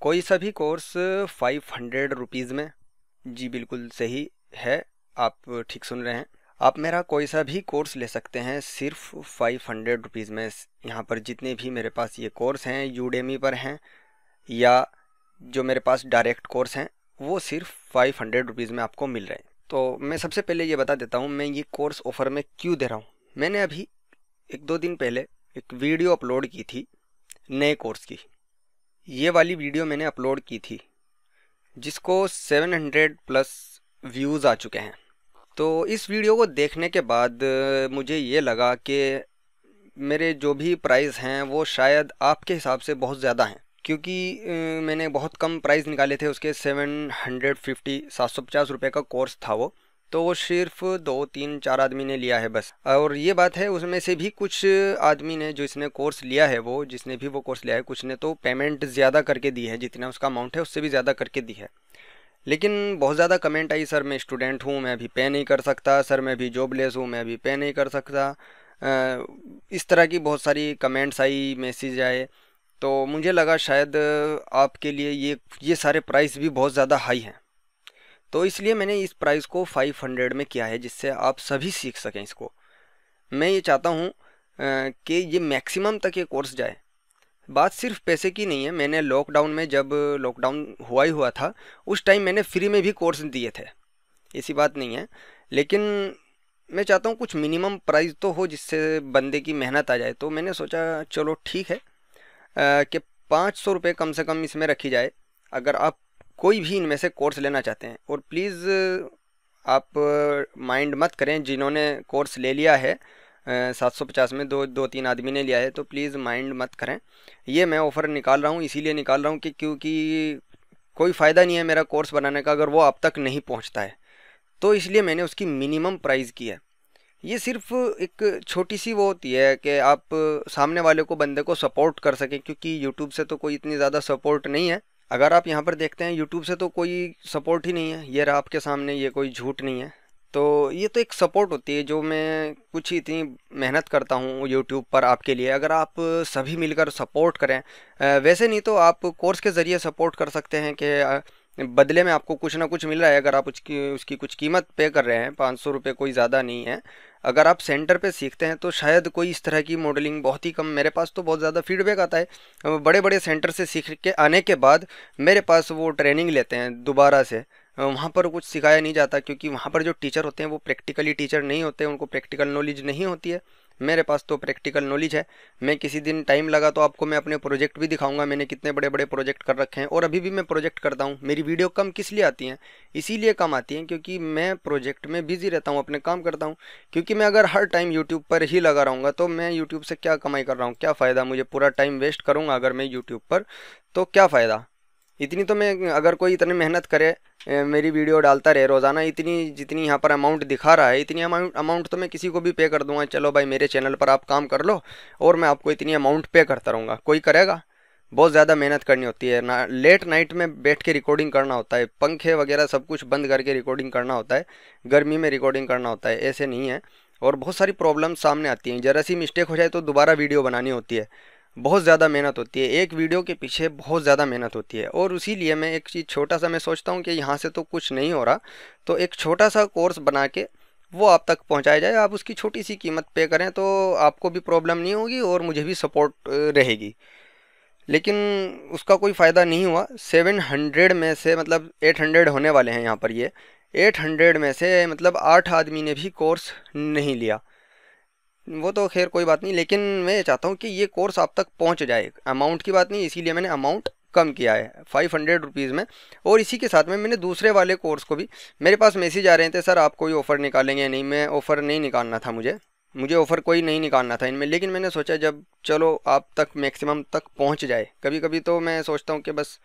कोई सा भी कोर्स फाइव हंड्रेड रुपीज़ में जी बिल्कुल सही है आप ठीक सुन रहे हैं आप मेरा कोई सा भी कोर्स ले सकते हैं सिर्फ फाइव हंड्रेड रुपीज़ में यहाँ पर जितने भी मेरे पास ये कोर्स हैं यूडेमी पर हैं या जो मेरे पास डायरेक्ट कोर्स हैं वो सिर्फ फाइव हंड्रेड रुपीज़ में आपको मिल रहे हैं तो मैं सबसे पहले ये बता देता हूँ मैं ये कोर्स ऑफ़र में क्यों दे रहा हूँ मैंने अभी एक दो दिन पहले एक वीडियो अपलोड की थी नए कोर्स की ये वाली वीडियो मैंने अपलोड की थी जिसको 700 प्लस व्यूज़ आ चुके हैं तो इस वीडियो को देखने के बाद मुझे ये लगा कि मेरे जो भी प्राइस हैं वो शायद आपके हिसाब से बहुत ज़्यादा हैं क्योंकि मैंने बहुत कम प्राइस निकाले थे उसके 750 750 रुपए का कोर्स था वो तो वो सिर्फ दो तीन चार आदमी ने लिया है बस और ये बात है उसमें से भी कुछ आदमी ने जो इसने कोर्स लिया है वो जिसने भी वो कोर्स लिया है कुछ ने तो पेमेंट ज़्यादा करके दी है जितना उसका अमाउंट है उससे भी ज़्यादा करके दी है लेकिन बहुत ज़्यादा कमेंट आई सर मैं स्टूडेंट हूँ मैं अभी पे नहीं कर सकता सर मैं अभी जॉबलेस हूँ मैं अभी पे नहीं कर सकता इस तरह की बहुत सारी कमेंट्स आई मैसेज आए तो मुझे लगा शायद आपके लिए ये ये सारे प्राइस भी बहुत ज़्यादा हाई हैं तो इसलिए मैंने इस प्राइस को 500 में किया है जिससे आप सभी सीख सकें इसको मैं ये चाहता हूँ कि ये मैक्सिमम तक ये कोर्स जाए बात सिर्फ पैसे की नहीं है मैंने लॉकडाउन में जब लॉकडाउन हुआ ही हुआ था उस टाइम मैंने फ्री में भी कोर्स दिए थे ऐसी बात नहीं है लेकिन मैं चाहता हूँ कुछ मिनिमम प्राइस तो हो जिससे बंदे की मेहनत आ जाए तो मैंने सोचा चलो ठीक है कि पाँच सौ रुपये कम से कम इसमें रखी जाए अगर आप कोई भी इनमें से कोर्स लेना चाहते हैं और प्लीज़ आप माइंड मत करें जिन्होंने कोर्स ले लिया है सात सौ पचास में दो दो तीन आदमी ने लिया है तो प्लीज़ माइंड मत करें ये मैं ऑफ़र निकाल रहा हूँ इसीलिए निकाल रहा हूँ कि क्योंकि कोई फ़ायदा नहीं है मेरा कोर्स बनाने का अगर वो आप तक नहीं पहुँचता है तो इसलिए मैंने उसकी मिनिमम प्राइस की है ये सिर्फ एक छोटी सी वो होती है कि आप सामने वाले को बंदे को सपोर्ट कर सकें क्योंकि यूट्यूब से तो कोई इतनी ज़्यादा सपोर्ट नहीं है अगर आप यहाँ पर देखते हैं यूट्यूब से तो कोई सपोर्ट ही नहीं है ये रहा आपके सामने ये कोई झूठ नहीं है तो ये तो एक सपोर्ट होती है जो मैं कुछ इतनी मेहनत करता हूँ यूट्यूब पर आपके लिए अगर आप सभी मिलकर सपोर्ट करें वैसे नहीं तो आप कोर्स के ज़रिए सपोर्ट कर सकते हैं कि बदले में आपको कुछ ना कुछ मिल रहा है अगर आप उसकी उसकी कुछ कीमत पे कर रहे हैं पाँच सौ रुपये कोई ज़्यादा नहीं है अगर आप सेंटर पे सीखते हैं तो शायद कोई इस तरह की मॉडलिंग बहुत ही कम मेरे पास तो बहुत ज़्यादा फीडबैक आता है बड़े बड़े सेंटर से सीख के आने के बाद मेरे पास वो ट्रेनिंग लेते हैं दोबारा से वहाँ पर कुछ सिखाया नहीं जाता क्योंकि वहाँ पर जो टीचर होते हैं वो प्रैक्टिकली टीचर नहीं होते उनको प्रैक्टिकल नॉलेज नहीं होती है मेरे पास तो प्रैक्टिकल नॉलेज है मैं किसी दिन टाइम लगा तो आपको मैं अपने प्रोजेक्ट भी दिखाऊंगा मैंने कितने बड़े बड़े प्रोजेक्ट कर रखे हैं और अभी भी मैं प्रोजेक्ट करता हूँ मेरी वीडियो कम किस लिए आती हैं इसीलिए कम आती हैं क्योंकि मैं प्रोजेक्ट में बिजी रहता हूँ अपने काम करता हूँ क्योंकि मैं अगर हर टाइम यूट्यूब पर ही लगा रहूँगा तो मैं यूट्यूब से क्या कमाई कर रहा हूँ क्या फ़ायदा मुझे पूरा टाइम वेस्ट करूँगा अगर मैं यूट्यूब पर तो क्या फ़ायदा इतनी तो मैं अगर कोई इतनी मेहनत करे मेरी वीडियो डालता रहे रोज़ाना इतनी जितनी यहाँ पर अमाउंट दिखा रहा है इतनी अमाउंट अमाउंट तो मैं किसी को भी पे कर दूंगा चलो भाई मेरे चैनल पर आप काम कर लो और मैं आपको इतनी अमाउंट पे करता रहूँगा कोई करेगा बहुत ज़्यादा मेहनत करनी होती है ना लेट नाइट में बैठ के रिकॉर्डिंग करना होता है पंखे वगैरह सब कुछ बंद करके रिकॉर्डिंग करना होता है गर्मी में रिकॉर्डिंग करना होता है ऐसे नहीं है और बहुत सारी प्रॉब्लम सामने आती हैं ज़रा सी मिस्टेक हो जाए तो दोबारा वीडियो बनानी होती है बहुत ज़्यादा मेहनत होती है एक वीडियो के पीछे बहुत ज़्यादा मेहनत होती है और उसी लिए मैं एक चीज़ छोटा सा मैं सोचता हूँ कि यहाँ से तो कुछ नहीं हो रहा तो एक छोटा सा कोर्स बना के वो आप तक पहुँचाया जाए आप उसकी छोटी सी कीमत पे करें तो आपको भी प्रॉब्लम नहीं होगी और मुझे भी सपोर्ट रहेगी लेकिन उसका कोई फ़ायदा नहीं हुआ सेवन हंड्रेड में से मतलब एट हंड्रेड होने वाले हैं यहाँ पर ये एट हंड्रेड में से मतलब आठ आदमी ने भी कोर्स नहीं लिया वो तो खैर कोई बात नहीं लेकिन मैं चाहता हूँ कि ये कोर्स आप तक पहुँच जाए अमाउंट की बात नहीं इसीलिए मैंने अमाउंट कम किया है फाइव हंड्रेड रुपीज़ में और इसी के साथ में मैंने दूसरे वाले कोर्स को भी मेरे पास मैसेज आ रहे थे सर आप कोई ऑफ़र निकालेंगे नहीं मैं ऑफ़र नहीं निकालना था मुझे मुझे ऑफ़र कोई नहीं निकालना था इनमें लेकिन मैंने सोचा जब चलो आप तक मैक्सिमम तक पहुंच जाए कभी कभी तो मैं सोचता हूँ कि बस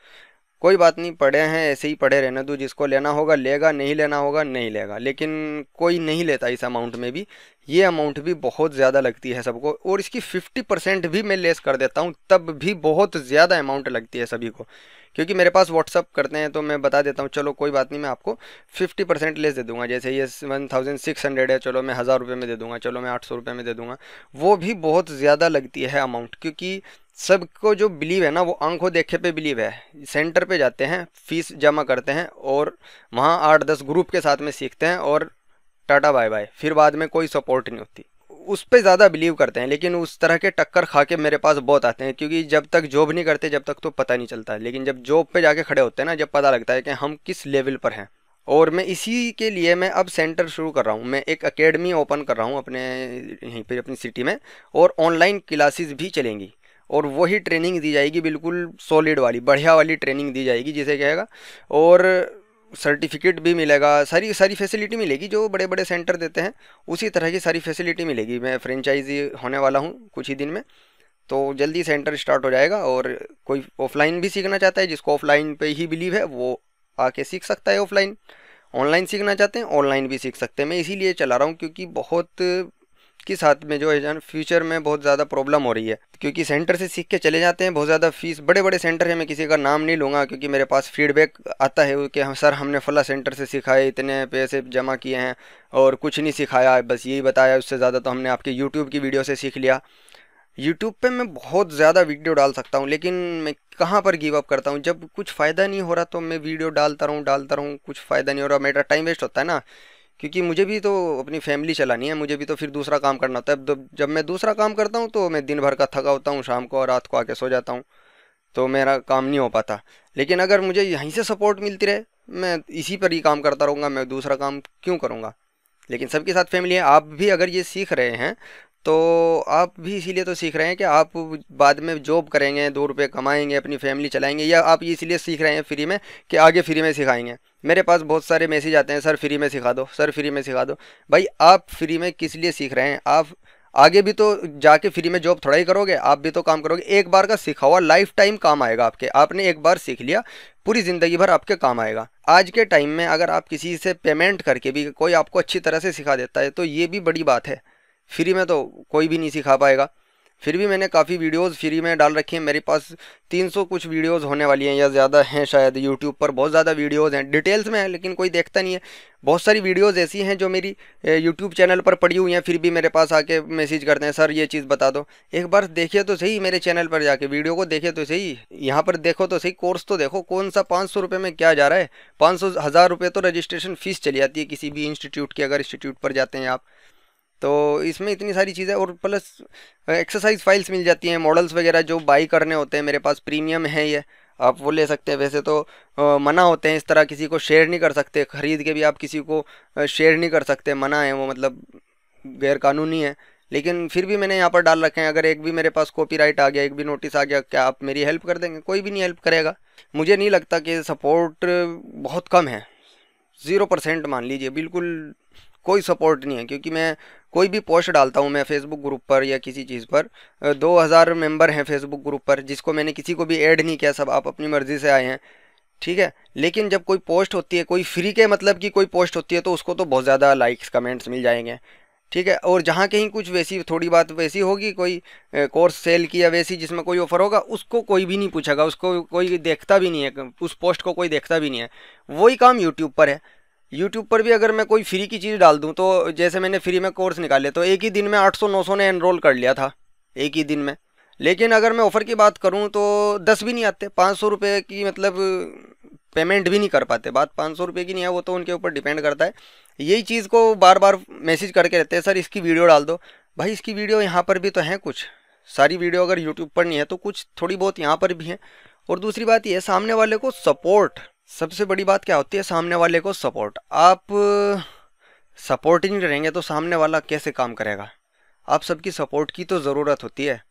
कोई बात नहीं पढ़े हैं ऐसे ही पढ़े रहने दो जिसको लेना होगा लेगा नहीं लेना होगा नहीं लेगा लेकिन कोई नहीं लेता इस अमाउंट में भी ये अमाउंट भी बहुत ज़्यादा लगती है सबको और इसकी 50 परसेंट भी मैं लेस कर देता हूँ तब भी बहुत ज़्यादा अमाउंट लगती है सभी को क्योंकि मेरे पास व्हाट्सअप करते हैं तो मैं बता देता हूँ चलो कोई बात नहीं मैं आपको फिफ़्टी परसेंट लेस दे दूँगा जैसे ये वन थाउजेंड सिक्स हंड्रेड है चलो मैं हज़ार रुपये में दे दूँगा चलो मैं आठ सौ रुपये में दे दूँगा वो भी बहुत ज़्यादा लगती है अमाउंट क्योंकि सबको जो बिलीव है ना वो आंखों देखे पे बिलीव है सेंटर पे जाते हैं फीस जमा करते हैं और वहाँ आठ दस ग्रुप के साथ में सीखते हैं और टाटा बाय बाय फिर बाद में कोई सपोर्ट नहीं होती उस पर ज़्यादा बिलीव करते हैं लेकिन उस तरह के टक्कर खा के मेरे पास बहुत आते हैं क्योंकि जब तक जॉब नहीं करते जब तक तो पता नहीं चलता लेकिन जब जॉब पे जाके खड़े होते हैं ना जब पता लगता है कि हम किस लेवल पर हैं और मैं इसी के लिए मैं अब सेंटर शुरू कर रहा हूँ मैं एक अकेडमी ओपन कर रहा हूँ अपने यहीं पर अपनी सिटी में और ऑनलाइन क्लासेस भी चलेंगी और वही ट्रेनिंग दी जाएगी बिल्कुल सॉलिड वाली बढ़िया वाली ट्रेनिंग दी जाएगी जिसे कहेगा और सर्टिफिकेट भी मिलेगा सारी सारी फैसिलिटी मिलेगी जो बड़े बड़े सेंटर देते हैं उसी तरह की सारी फैसिलिटी मिलेगी मैं फ्रेंचाइजी होने वाला हूँ कुछ ही दिन में तो जल्दी सेंटर स्टार्ट हो जाएगा और कोई ऑफलाइन भी सीखना चाहता है जिसको ऑफलाइन पे ही बिलीव है वो आके सीख सकता है ऑफलाइन ऑनलाइन सीखना चाहते हैं ऑनलाइन भी सीख सकते हैं मैं इसीलिए चला रहा हूँ क्योंकि बहुत के साथ में जो है फ्यूचर में बहुत ज़्यादा प्रॉब्लम हो रही है क्योंकि सेंटर से सीख के चले जाते हैं बहुत ज़्यादा फीस बड़े बड़े सेंटर है मैं किसी का नाम नहीं लूँगा क्योंकि मेरे पास फीडबैक आता है कि हम हाँ, सर हमने फला सेंटर से सिखाए इतने पैसे जमा किए हैं और कुछ नहीं सिखाया बस यही बताया उससे ज़्यादा तो हमने आपके यूट्यूब की वीडियो से सीख लिया यूट्यूब पर मैं बहुत ज़्यादा वीडियो डाल सकता हूँ लेकिन मैं कहाँ पर गिव अप करता हूँ जब कुछ फ़ायदा नहीं हो रहा तो मैं वीडियो डालता रहूँ डालता रहूँ कुछ फ़ायदा नहीं हो रहा मेरा टाइम वेस्ट होता है ना क्योंकि मुझे भी तो अपनी फैमिली चलानी है मुझे भी तो फिर दूसरा काम करना होता है जब मैं दूसरा काम करता हूँ तो मैं दिन भर का थका होता हूँ शाम को और रात को आके सो जाता हूँ तो मेरा काम नहीं हो पाता लेकिन अगर मुझे यहीं से सपोर्ट मिलती रहे मैं इसी पर ही काम करता रहूँगा मैं दूसरा काम क्यों करूँगा लेकिन सबके साथ फैमिली है आप भी अगर ये सीख रहे हैं तो आप भी इसीलिए तो सीख रहे हैं कि आप बाद में जॉब करेंगे दो रुपये कमाएंगे अपनी फैमिली चलाएंगे या आप इसीलिए सीख रहे हैं फ्री में कि आगे फ्री में सिखाएंगे मेरे पास बहुत सारे मैसेज आते हैं सर फ्री में सिखा दो सर फ्री में सिखा दो भाई आप फ्री में किस लिए सीख रहे हैं आप आगे भी तो जाके फ्री में जॉब थोड़ा ही करोगे आप भी तो काम करोगे एक बार का सीखा हुआ लाइफ टाइम काम आएगा आपके आपने एक बार सीख लिया पूरी ज़िंदगी भर आपके काम आएगा आज के टाइम में अगर आप किसी से पेमेंट करके भी कोई आपको अच्छी तरह से सिखा देता है तो ये भी बड़ी बात है फ्री में तो कोई भी नहीं सिखा पाएगा फिर भी मैंने काफ़ी वीडियोस फ्री में डाल रखी हैं मेरे पास 300 कुछ वीडियोस होने वाली हैं या ज़्यादा हैं शायद यूट्यूब पर बहुत ज़्यादा वीडियोस हैं डिटेल्स में हैं लेकिन कोई देखता नहीं है बहुत सारी वीडियोस ऐसी हैं जो मेरी यूट्यूब चैनल पर पड़ी हुई हैं फिर भी मेरे पास आके मैसेज करते हैं सर ये चीज़ बता दो एक बार देखिए तो सही मेरे चैनल पर जाके वीडियो को देखे तो सही यहाँ पर देखो तो सही कोर्स तो देखो कौन सा पाँच सौ रुपये में क्या जा रहा है पाँच सौ हज़ार रुपये तो रजिस्ट्रेशन फ़ीस चली जाती है किसी भी इंस्टीट्यूट की अगर इंस्टीट्यूट पर जाते हैं आप तो इसमें इतनी सारी चीज़ें और प्लस एक्सरसाइज फाइल्स मिल जाती हैं मॉडल्स वगैरह जो बाई करने होते हैं मेरे पास प्रीमियम है ये आप वो ले सकते हैं वैसे तो आ, मना होते हैं इस तरह किसी को शेयर नहीं कर सकते ख़रीद के भी आप किसी को शेयर नहीं कर सकते मना है वो मतलब गैरकानूनी है लेकिन फिर भी मैंने यहाँ पर डाल रखे हैं अगर एक भी मेरे पास कॉपीराइट आ गया एक भी नोटिस आ गया क्या आप मेरी हेल्प कर देंगे कोई भी नहीं हेल्प करेगा मुझे नहीं लगता कि सपोर्ट बहुत कम है ज़ीरो परसेंट मान लीजिए बिल्कुल कोई सपोर्ट नहीं है क्योंकि मैं कोई भी पोस्ट डालता हूँ मैं फेसबुक ग्रुप पर या किसी चीज़ पर 2000 मेंबर हैं फेसबुक ग्रुप पर जिसको मैंने किसी को भी ऐड नहीं किया सब आप अपनी मर्ज़ी से आए हैं ठीक है लेकिन जब कोई पोस्ट होती है कोई फ्री के मतलब की कोई पोस्ट होती है तो उसको तो बहुत ज़्यादा लाइक्स कमेंट्स मिल जाएंगे ठीक है और जहाँ कहीं कुछ वैसी थोड़ी बात वैसी होगी कोई कोर्स सेल की या वैसी जिसमें कोई ऑफर होगा उसको कोई भी नहीं पूछेगा उसको कोई देखता भी नहीं है उस पोस्ट को कोई देखता भी नहीं है वही काम यूट्यूब पर है यूट्यूब पर भी अगर मैं कोई फ्री की चीज़ डाल दूँ तो जैसे मैंने फ्री में कोर्स निकाले तो एक ही दिन में आठ सौ ने एनरोल कर लिया था एक ही दिन में लेकिन अगर मैं ऑफ़र की बात करूँ तो दस भी नहीं आते पाँच सौ रुपये की मतलब पेमेंट भी नहीं कर पाते बात पाँच सौ रुपये की नहीं है वो तो उनके ऊपर डिपेंड करता है यही चीज़ को बार बार मैसेज करके रहते हैं सर इसकी वीडियो डाल दो भाई इसकी वीडियो यहाँ पर भी तो है कुछ सारी वीडियो अगर यूट्यूब पर नहीं है तो कुछ थोड़ी बहुत यहाँ पर भी है और दूसरी बात यह सामने वाले को सपोर्ट सबसे बड़ी बात क्या होती है सामने वाले को सपोर्ट आप सपोर्ट ही नहीं रहेंगे तो सामने वाला कैसे काम करेगा आप सबकी सपोर्ट की तो ज़रूरत होती है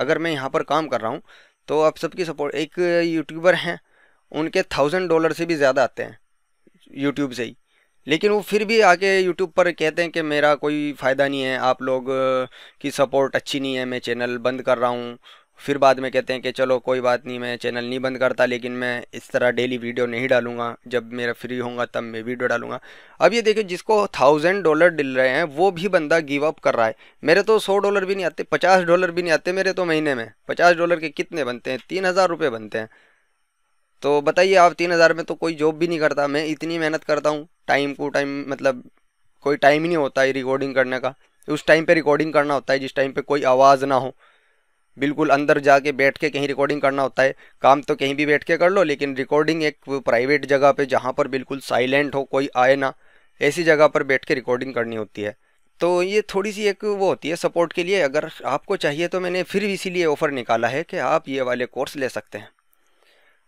अगर मैं यहाँ पर काम कर रहा हूँ तो आप सबकी सपोर्ट एक यूट्यूबर हैं उनके थाउजेंड डॉलर से भी ज़्यादा आते हैं यूट्यूब से ही लेकिन वो फिर भी आके यूट्यूब पर कहते हैं कि मेरा कोई फ़ायदा नहीं है आप लोग की सपोर्ट अच्छी नहीं है मैं चैनल बंद कर रहा हूँ फिर बाद में कहते हैं कि चलो कोई बात नहीं मैं चैनल नहीं बंद करता लेकिन मैं इस तरह डेली वीडियो नहीं डालूंगा जब मेरा फ्री होगा तब मैं वीडियो डालूंगा अब ये देखिए जिसको थाउजेंड डॉलर डिल रहे हैं वो भी बंदा गिव अप कर रहा है मेरे तो सौ डॉलर भी नहीं आते पचास डॉलर भी नहीं आते मेरे तो महीने में पचास डॉलर के कितने बनते हैं तीन हज़ार रुपये बनते हैं तो बताइए आप तीन हज़ार में तो कोई जॉब भी नहीं करता मैं इतनी मेहनत करता हूँ टाइम को टाइम मतलब कोई टाइम ही नहीं होता है रिकॉर्डिंग करने का उस टाइम पर रिकॉर्डिंग करना होता है जिस टाइम पर कोई आवाज़ ना हो बिल्कुल अंदर जाके बैठ के कहीं रिकॉर्डिंग करना होता है काम तो कहीं भी बैठ के कर लो लेकिन रिकॉर्डिंग एक प्राइवेट जगह पे जहाँ पर बिल्कुल साइलेंट हो कोई आए ना ऐसी जगह पर बैठ के रिकॉर्डिंग करनी होती है तो ये थोड़ी सी एक वो होती है सपोर्ट के लिए अगर आपको चाहिए तो मैंने फिर इसीलिए ऑफ़र निकाला है कि आप ये वाले कोर्स ले सकते हैं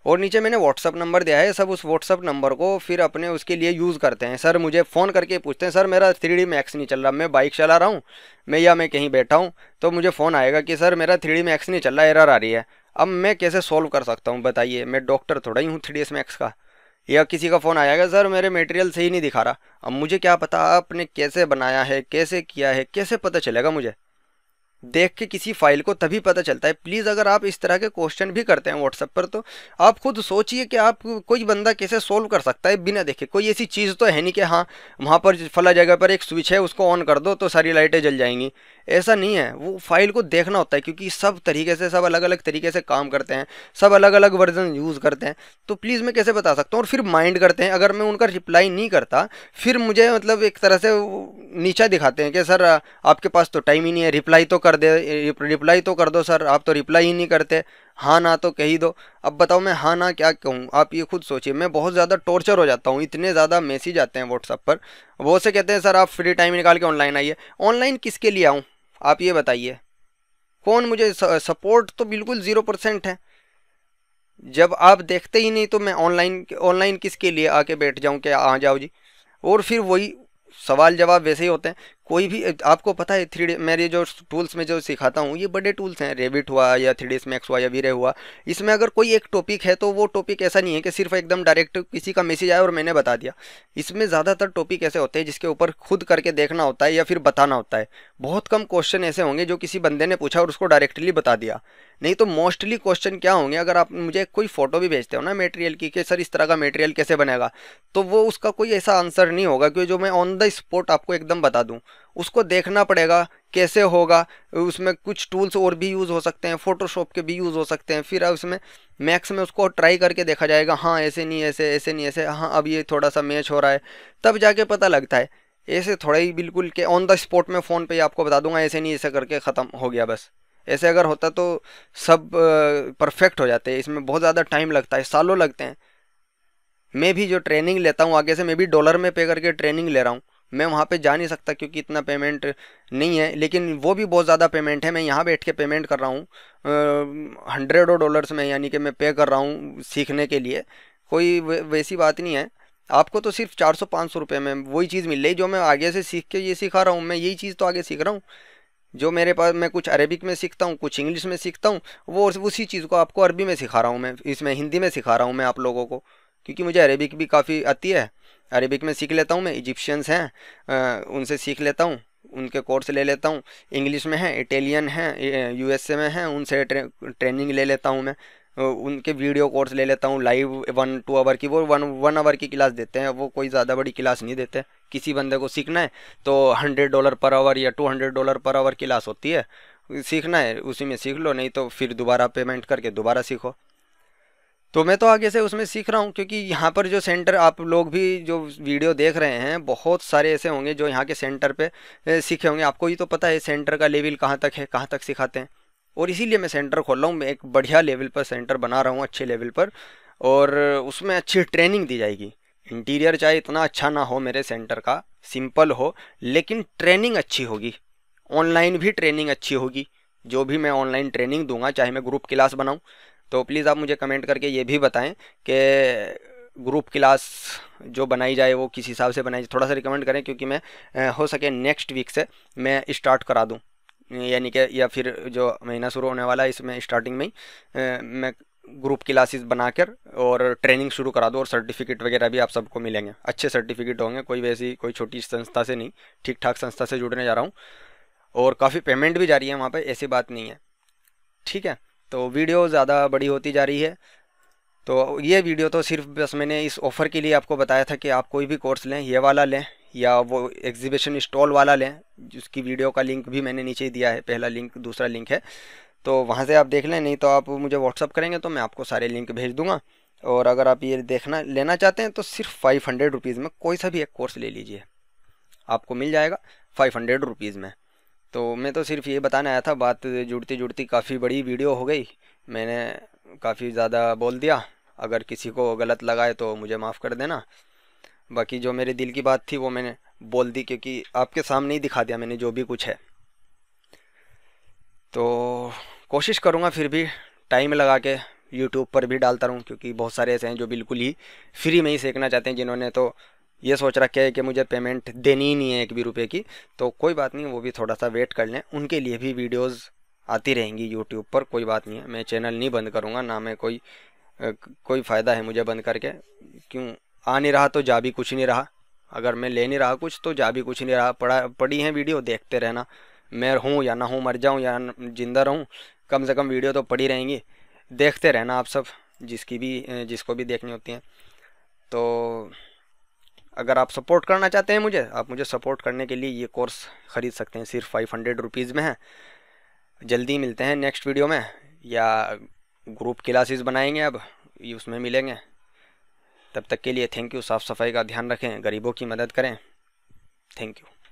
और नीचे मैंने व्हाट्सअप नंबर दिया है सब उस व्हाट्सअप नंबर को फिर अपने उसके लिए यूज़ करते हैं सर मुझे फ़ोन करके पूछते हैं सर मेरा थ्री डी मैक्स नहीं चल रहा मैं बाइक चला रहा हूँ मैं या मैं कहीं बैठा हूँ तो मुझे फ़ोन आएगा कि सर मेरा थ्री डी मैक्स नहीं चल रहा एरर आ रही है अब मैं कैसे सॉल्व कर सकता हूँ बताइए मैं डॉक्टर थोड़ा ही हूँ थ्री डी मैक्स का या किसी का फ़ोन आएगा सर मेरे मेटेरियल सही नहीं दिखा रहा अब मुझे क्या पता आपने कैसे बनाया है कैसे किया है कैसे पता चलेगा मुझे देख के किसी फाइल को तभी पता चलता है प्लीज़ अगर आप इस तरह के क्वेश्चन भी करते हैं व्हाट्सएप पर तो आप खुद सोचिए कि आप कोई बंदा कैसे सोल्व कर सकता है बिना देखे कोई ऐसी चीज़ तो है नहीं कि हाँ वहाँ पर फला जगह पर एक स्विच है उसको ऑन कर दो तो सारी लाइटें जल जाएंगी ऐसा नहीं है वो फाइल को देखना होता है क्योंकि सब तरीके से सब अलग अलग तरीके से काम करते हैं सब अलग अलग वर्जन यूज़ करते हैं तो प्लीज़ मैं कैसे बता सकता हूँ और फिर माइंड करते हैं अगर मैं उनका रिप्लाई नहीं करता फिर मुझे मतलब एक तरह से नीचा दिखाते हैं कि सर आपके पास तो टाइम ही नहीं है रिप्लाई तो कर कर दे रिप्लाई तो कर दो सर आप तो रिप्लाई ही नहीं करते हाँ ना तो कह ही दो अब बताओ मैं हाँ ना क्या कहूँ आप ये खुद सोचिए मैं बहुत ज़्यादा टॉर्चर हो जाता हूँ इतने ज़्यादा मैसेज आते हैं व्हाट्सअप पर वो से कहते हैं सर आप फ्री टाइम निकाल के ऑनलाइन आइए ऑनलाइन किसके लिए आऊँ आप ये बताइए कौन मुझे सपोर्ट तो बिल्कुल ज़ीरो परसेंट है जब आप देखते ही नहीं तो मैं ऑनलाइन ऑनलाइन किसके लिए आके बैठ जाऊँ क्या आ जाओ जी और फिर वही सवाल जवाब वैसे ही होते हैं कोई भी आपको पता है थ्री मेरे जो टूल्स में जो सिखाता हूँ ये बड़े टूल्स हैं रेविट हुआ या थ्री डी हुआ या वीरे हुआ इसमें अगर कोई एक टॉपिक है तो वो टॉपिक ऐसा नहीं है कि सिर्फ एकदम डायरेक्ट किसी का मैसेज आया और मैंने बता दिया इसमें ज़्यादातर टॉपिक ऐसे होते हैं जिसके ऊपर खुद करके देखना होता है या फिर बताना होता है बहुत कम क्वेश्चन ऐसे होंगे जो किसी बंदे ने पूछा और उसको डायरेक्टली बता दिया नहीं तो मोस्टली क्वेश्चन क्या होंगे अगर आप मुझे कोई फ़ोटो भी भेजते हो ना मेटेरियल की कि सर इस तरह का मेटेरियल कैसे बनेगा तो वो उसका कोई ऐसा आंसर नहीं होगा कि जो मैं ऑन द स्पॉट आपको एकदम बता दूँ उसको देखना पड़ेगा कैसे होगा उसमें कुछ टूल्स और भी यूज़ हो सकते हैं फ़ोटोशॉप के भी यूज़ हो सकते हैं फिर उसमें मैक्स में उसको ट्राई करके देखा जाएगा हाँ ऐसे नहीं ऐसे ऐसे नहीं ऐसे हाँ अब ये थोड़ा सा मैच हो रहा है तब जाके पता लगता है ऐसे थोड़ा ही बिल्कुल के ऑन द स्पॉट में फ़ोन पे आपको बता दूंगा ऐसे नहीं ऐसे करके ख़त्म हो गया बस ऐसे अगर होता तो सब परफेक्ट हो जाते इसमें बहुत ज़्यादा टाइम लगता है सालों लगते हैं मैं भी जो ट्रेनिंग लेता हूँ आगे से मैं भी डॉलर में पे करके ट्रेनिंग ले रहा हूँ मैं वहाँ पे जा नहीं सकता क्योंकि इतना पेमेंट नहीं है लेकिन वो भी बहुत ज़्यादा पेमेंट है मैं यहाँ बैठ के पेमेंट कर रहा हूँ हंड्रेडों डॉलर्स में यानी कि मैं पे कर रहा हूँ सीखने के लिए कोई वैसी बात नहीं है आपको तो सिर्फ चार सौ पाँच सौ रुपये में वही चीज़ मिल रही जो मैं आगे से सीख के ये सिखा रहा हूँ मैं यही चीज़ तो आगे सीख रहा हूँ जो मेरे पास मैं कुछ अरेबिक में सीखता हूँ कुछ इंग्लिश में सीखता हूँ वो उसी चीज़ को आपको अरबी में सिखा रहा हूँ मैं इसमें हिंदी में सिखा रहा हूँ मैं आप लोगों को क्योंकि मुझे अरेबिक भी काफ़ी आती है अरेबिक में सीख लेता हूँ मैं इजिप्शियंस हैं उनसे सीख लेता हूँ उनके कोर्स ले लेता हूँ इंग्लिश में है इटालियन है यूएसए में है उनसे ट्रे, ट्रेनिंग ले लेता हूँ मैं उनके वीडियो कोर्स ले लेता हूँ लाइव वन टू आवर की वो वन वन आवर की क्लास देते हैं वो कोई ज़्यादा बड़ी क्लास नहीं देते किसी बंदे को सीखना है तो हंड्रेड डॉलर पर आवर या two hundred dollar per hour class होती है सीखना है उसी में सीख लो नहीं तो फिर दोबारा पेमेंट करके दोबारा सीखो तो मैं तो आगे से उसमें सीख रहा हूँ क्योंकि यहाँ पर जो सेंटर आप लोग भी जो वीडियो देख रहे हैं बहुत सारे ऐसे होंगे जो यहाँ के सेंटर पे सीखे होंगे आपको ही तो पता है सेंटर का लेवल कहाँ तक है कहाँ तक सिखाते हैं और इसीलिए मैं सेंटर खोल रहा हूँ मैं एक बढ़िया लेवल पर सेंटर बना रहा हूँ अच्छे लेवल पर और उसमें अच्छी ट्रेनिंग दी जाएगी इंटीरियर चाहे इतना अच्छा ना हो मेरे सेंटर का सिंपल हो लेकिन ट्रेनिंग अच्छी होगी ऑनलाइन भी ट्रेनिंग अच्छी होगी जो भी मैं ऑनलाइन ट्रेनिंग दूंगा चाहे मैं ग्रुप क्लास बनाऊँ तो प्लीज़ आप मुझे कमेंट करके ये भी बताएं कि ग्रुप क्लास जो बनाई जाए वो किस हिसाब से बनाई जाए थोड़ा सा रिकमेंड करें क्योंकि मैं हो सके नेक्स्ट वीक से मैं स्टार्ट करा दूँ यानी कि या फिर जो महीना शुरू होने वाला है इसमें स्टार्टिंग में ही मैं ग्रुप क्लासेस बनाकर और ट्रेनिंग शुरू करा दूँ और सर्टिफिकेट वगैरह भी आप सबको मिलेंगे अच्छे सर्टिफिकेट होंगे कोई वैसी कोई छोटी संस्था से नहीं ठीक ठाक संस्था से जुड़ने जा रहा हूँ और काफ़ी पेमेंट भी जा रही है वहाँ पर ऐसी बात नहीं है ठीक है तो वीडियो ज़्यादा बड़ी होती जा रही है तो ये वीडियो तो सिर्फ बस मैंने इस ऑफ़र के लिए आपको बताया था कि आप कोई भी कोर्स लें ये वाला लें या वो एग्जीबिशन स्टॉल वाला लें जिसकी वीडियो का लिंक भी मैंने नीचे दिया है पहला लिंक दूसरा लिंक है तो वहाँ से आप देख लें नहीं तो आप मुझे व्हाट्सअप करेंगे तो मैं आपको सारे लिंक भेज दूँगा और अगर आप ये देखना लेना चाहते हैं तो सिर्फ फाइव हंड्रेड रुपीज़ में कोई सा भी एक कोर्स ले लीजिए आपको मिल जाएगा फाइव हंड्रेड रुपीज़ में तो मैं तो सिर्फ ये बताने आया था बात जुड़ती जुड़ती काफ़ी बड़ी वीडियो हो गई मैंने काफ़ी ज़्यादा बोल दिया अगर किसी को गलत लगाए तो मुझे माफ़ कर देना बाकी जो मेरे दिल की बात थी वो मैंने बोल दी क्योंकि आपके सामने ही दिखा दिया मैंने जो भी कुछ है तो कोशिश करूँगा फिर भी टाइम लगा के यूट्यूब पर भी डालता रहूँ क्योंकि बहुत सारे ऐसे हैं जो बिल्कुल ही फ्री में ही सीखना चाहते हैं जिन्होंने तो ये सोच रखे है कि मुझे पेमेंट देनी ही नहीं है एक भी रुपये की तो कोई बात नहीं वो भी थोड़ा सा वेट कर लें उनके लिए भी वीडियोज़ आती रहेंगी यूट्यूब पर कोई बात नहीं है मैं चैनल नहीं बंद करूँगा ना मैं कोई कोई फ़ायदा है मुझे बंद करके क्यों आ नहीं रहा तो जा भी कुछ नहीं रहा अगर मैं ले नहीं रहा कुछ तो जा भी कुछ नहीं रहा पड़ा पड़ी है वीडियो देखते रहना मैं हूँ या ना हूँ मर जाऊँ या जिंदा रहूँ कम से कम वीडियो तो पड़ी रहेंगी देखते रहना आप सब जिसकी भी जिसको भी देखनी होती हैं तो अगर आप सपोर्ट करना चाहते हैं मुझे आप मुझे सपोर्ट करने के लिए ये कोर्स ख़रीद सकते हैं सिर्फ फाइव हंड्रेड रुपीज़ में है जल्दी मिलते हैं नेक्स्ट वीडियो में या ग्रुप क्लासेस बनाएंगे अब ये उसमें मिलेंगे तब तक के लिए थैंक यू साफ़ सफाई का ध्यान रखें गरीबों की मदद करें थैंक यू